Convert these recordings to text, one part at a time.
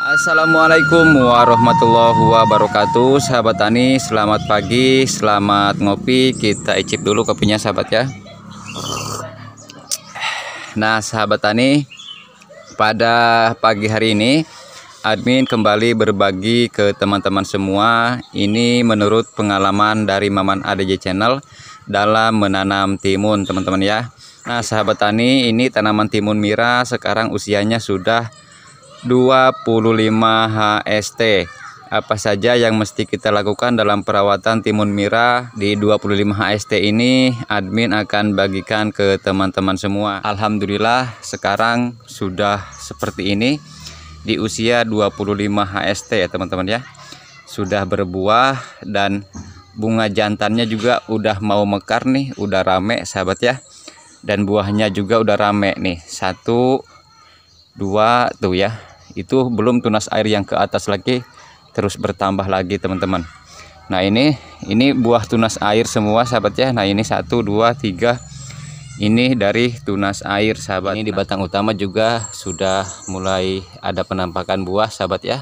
Assalamualaikum warahmatullahi wabarakatuh Sahabat Tani selamat pagi Selamat ngopi Kita icip dulu kopinya sahabat ya Nah sahabat Tani Pada pagi hari ini Admin kembali berbagi ke teman-teman semua Ini menurut pengalaman dari Maman ADJ Channel Dalam menanam timun teman-teman ya Nah sahabat Tani ini tanaman timun mira Sekarang usianya sudah 25 HST. Apa saja yang mesti kita lakukan dalam perawatan timun mira di 25 HST ini admin akan bagikan ke teman-teman semua. Alhamdulillah sekarang sudah seperti ini di usia 25 HST ya teman-teman ya. Sudah berbuah dan bunga jantannya juga udah mau mekar nih, udah rame sahabat ya. Dan buahnya juga udah rame nih. Satu, dua tuh ya itu belum tunas air yang ke atas lagi terus bertambah lagi teman-teman nah ini ini buah tunas air semua sahabat ya nah ini satu dua tiga ini dari tunas air sahabat ini di batang utama juga sudah mulai ada penampakan buah sahabat ya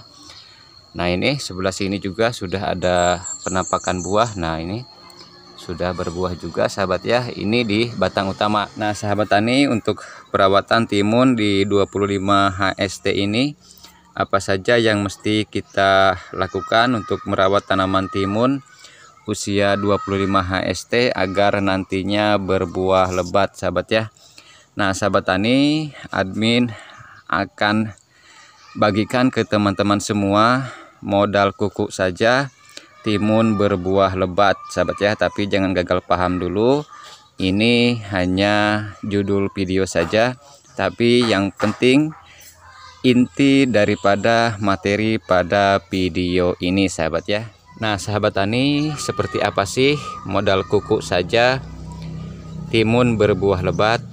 nah ini sebelah sini juga sudah ada penampakan buah nah ini sudah berbuah juga sahabat ya ini di batang utama nah sahabat tani untuk perawatan timun di 25 HST ini apa saja yang mesti kita lakukan untuk merawat tanaman timun usia 25 HST agar nantinya berbuah lebat sahabat ya nah sahabat tani admin akan bagikan ke teman-teman semua modal kuku saja timun berbuah lebat sahabat ya tapi jangan gagal paham dulu ini hanya judul video saja tapi yang penting inti daripada materi pada video ini sahabat ya nah sahabat tani seperti apa sih modal kuku saja timun berbuah lebat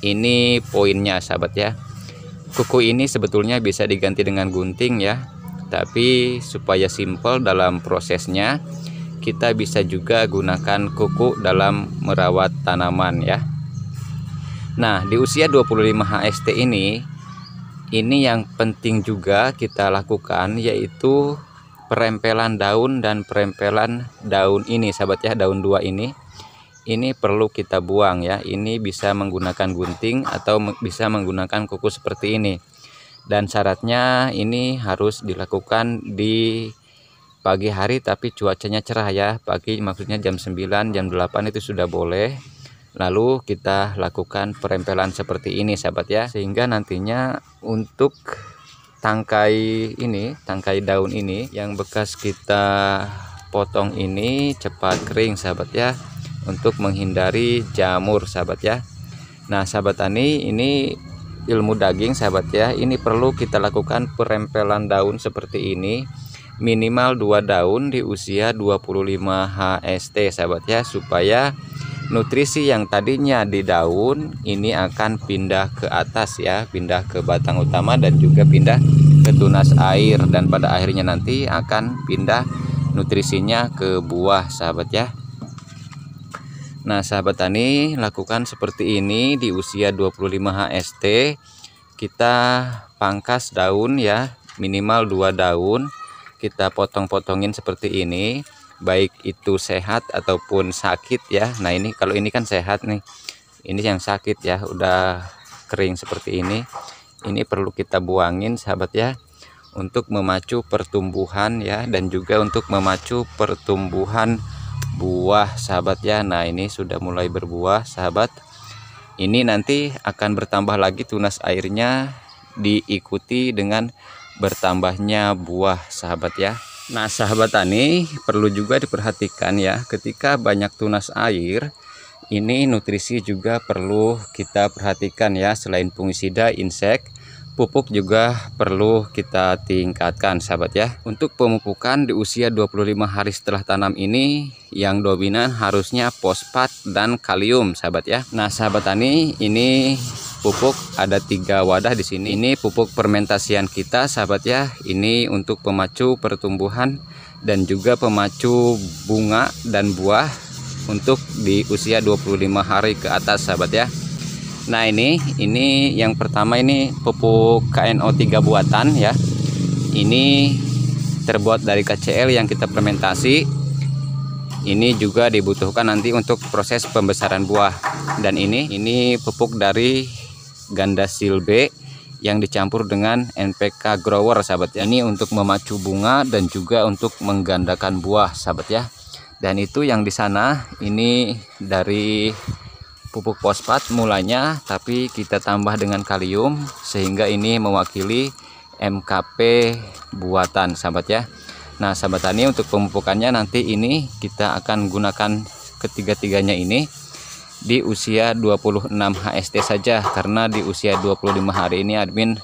ini poinnya sahabat ya kuku ini sebetulnya bisa diganti dengan gunting ya tapi supaya simple dalam prosesnya kita bisa juga gunakan kuku dalam merawat tanaman ya Nah di usia 25 HST ini ini yang penting juga kita lakukan yaitu perempelan daun dan perempelan daun ini sahabat ya daun dua ini ini perlu kita buang ya ini bisa menggunakan gunting atau bisa menggunakan kuku seperti ini dan syaratnya ini harus dilakukan di pagi hari tapi cuacanya cerah ya pagi maksudnya jam 9 jam 8 itu sudah boleh lalu kita lakukan perempelan seperti ini sahabat ya sehingga nantinya untuk tangkai ini tangkai daun ini yang bekas kita potong ini cepat kering sahabat ya untuk menghindari jamur sahabat ya nah sahabat tani ini ilmu daging sahabat ya ini perlu kita lakukan perempelan daun seperti ini minimal dua daun di usia 25 HST sahabat ya supaya nutrisi yang tadinya di daun ini akan pindah ke atas ya pindah ke batang utama dan juga pindah ke tunas air dan pada akhirnya nanti akan pindah nutrisinya ke buah sahabat ya Nah sahabat tani lakukan seperti ini di usia 25 HST kita pangkas daun ya minimal dua daun kita potong-potongin seperti ini baik itu sehat ataupun sakit ya Nah ini kalau ini kan sehat nih ini yang sakit ya udah kering seperti ini ini perlu kita buangin sahabat ya untuk memacu pertumbuhan ya dan juga untuk memacu pertumbuhan buah sahabat ya nah ini sudah mulai berbuah sahabat ini nanti akan bertambah lagi tunas airnya diikuti dengan bertambahnya buah sahabat ya nah sahabat tani perlu juga diperhatikan ya ketika banyak tunas air ini nutrisi juga perlu kita perhatikan ya selain fungisida insek pupuk juga perlu kita tingkatkan sahabat ya untuk pemupukan di usia 25 hari setelah tanam ini yang dominan harusnya fosfat dan kalium sahabat ya nah sahabat tani ini pupuk ada tiga wadah di sini ini pupuk fermentasian kita sahabat ya ini untuk pemacu pertumbuhan dan juga pemacu bunga dan buah untuk di usia 25 hari ke atas sahabat ya Nah ini, ini yang pertama ini pupuk KNO3 buatan ya. Ini terbuat dari KCL yang kita fermentasi. Ini juga dibutuhkan nanti untuk proses pembesaran buah. Dan ini, ini pupuk dari ganda silbe yang dicampur dengan NPK grower sahabat ya. Ini untuk memacu bunga dan juga untuk menggandakan buah sahabat ya. Dan itu yang di sana ini dari pupuk fosfat mulanya tapi kita tambah dengan kalium sehingga ini mewakili MKP buatan sahabat ya Nah sahabat tani untuk pemupukannya nanti ini kita akan gunakan ketiga-tiganya ini di usia 26 HST saja karena di usia 25 hari ini admin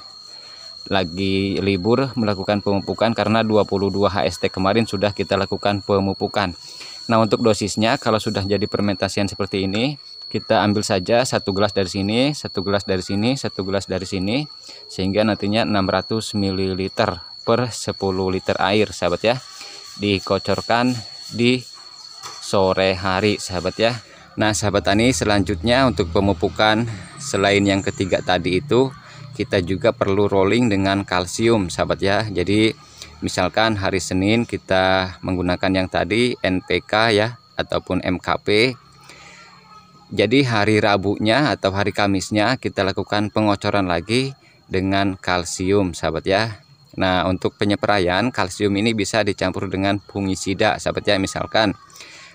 lagi libur melakukan pemupukan karena 22 HST kemarin sudah kita lakukan pemupukan. Nah untuk dosisnya kalau sudah jadi fermentasian seperti ini kita ambil saja satu gelas dari sini, satu gelas dari sini, satu gelas dari sini sehingga nantinya 600 ml per 10 liter air sahabat ya. Dikocorkan di sore hari sahabat ya. Nah sahabat tani selanjutnya untuk pemupukan selain yang ketiga tadi itu kita juga perlu rolling dengan kalsium sahabat ya. Jadi misalkan hari Senin kita menggunakan yang tadi NPK ya ataupun MKP jadi hari Rabunya atau hari Kamisnya kita lakukan pengocoran lagi dengan kalsium sahabat ya. Nah untuk penyeperayan kalsium ini bisa dicampur dengan fungisida sahabat ya misalkan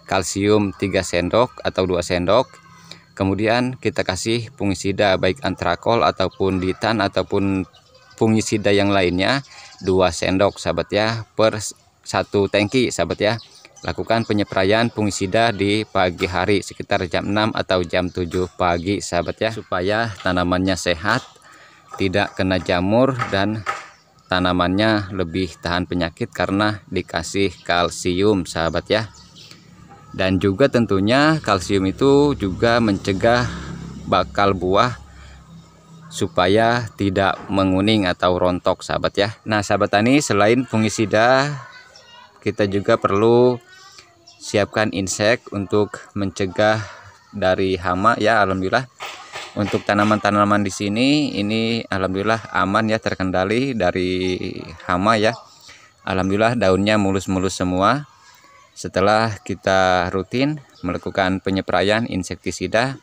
kalsium 3 sendok atau 2 sendok kemudian kita kasih fungisida baik antrakol ataupun ditan ataupun fungisida yang lainnya 2 sendok sahabat ya per satu tangki sahabat ya Lakukan penyeprayan fungisida di pagi hari sekitar jam 6 atau jam 7 pagi sahabat ya supaya tanamannya sehat, tidak kena jamur dan tanamannya lebih tahan penyakit karena dikasih kalsium sahabat ya. Dan juga tentunya kalsium itu juga mencegah bakal buah supaya tidak menguning atau rontok sahabat ya. Nah sahabat tani selain fungisida kita juga perlu siapkan insek untuk mencegah dari hama ya alhamdulillah untuk tanaman-tanaman di sini ini alhamdulillah aman ya terkendali dari hama ya alhamdulillah daunnya mulus-mulus semua setelah kita rutin melakukan penyeprayan insektisida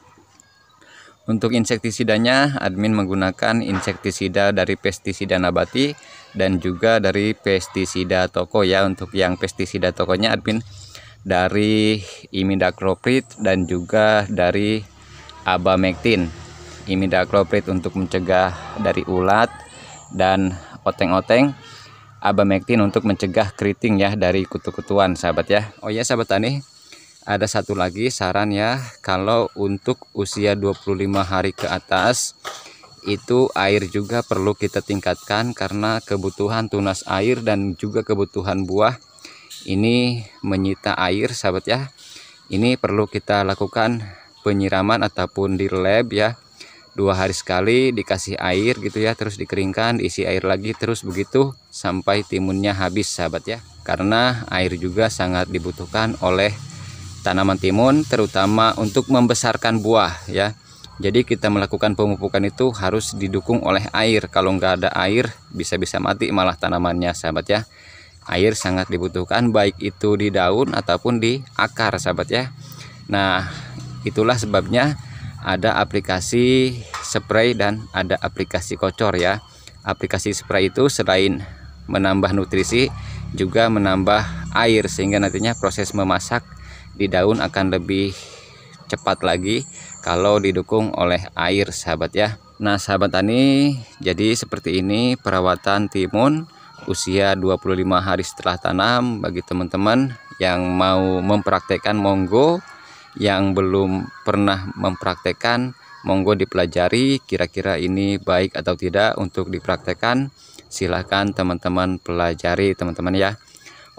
untuk insektisidanya admin menggunakan insektisida dari pestisida nabati dan juga dari pestisida toko ya untuk yang pestisida tokonya admin dari imidacloprid dan juga dari abamectin. Imidacloprid untuk mencegah dari ulat dan oteng-oteng, abamectin untuk mencegah keriting ya dari kutu-kutuan sahabat ya. Oh ya sahabat tani, ada satu lagi saran ya, kalau untuk usia 25 hari ke atas itu air juga perlu kita tingkatkan karena kebutuhan tunas air dan juga kebutuhan buah ini menyita air sahabat ya ini perlu kita lakukan penyiraman ataupun di lab ya dua hari sekali dikasih air gitu ya terus dikeringkan isi air lagi terus begitu sampai timunnya habis sahabat ya karena air juga sangat dibutuhkan oleh tanaman timun terutama untuk membesarkan buah ya jadi kita melakukan pemupukan itu harus didukung oleh air kalau nggak ada air bisa-bisa mati malah tanamannya sahabat ya air sangat dibutuhkan baik itu di daun ataupun di akar sahabat ya nah itulah sebabnya ada aplikasi spray dan ada aplikasi kocor ya aplikasi spray itu selain menambah nutrisi juga menambah air sehingga nantinya proses memasak di daun akan lebih cepat lagi kalau didukung oleh air sahabat ya nah sahabat tani jadi seperti ini perawatan timun usia 25 hari setelah tanam bagi teman-teman yang mau mempraktekkan monggo yang belum pernah mempraktekkan monggo dipelajari kira-kira ini baik atau tidak untuk dipraktekkan silahkan teman-teman pelajari teman-teman ya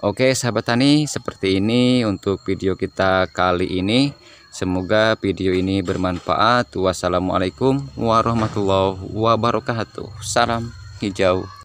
Oke sahabat tani seperti ini untuk video kita kali ini Semoga video ini bermanfaat. Wassalamualaikum warahmatullahi wabarakatuh. Salam hijau.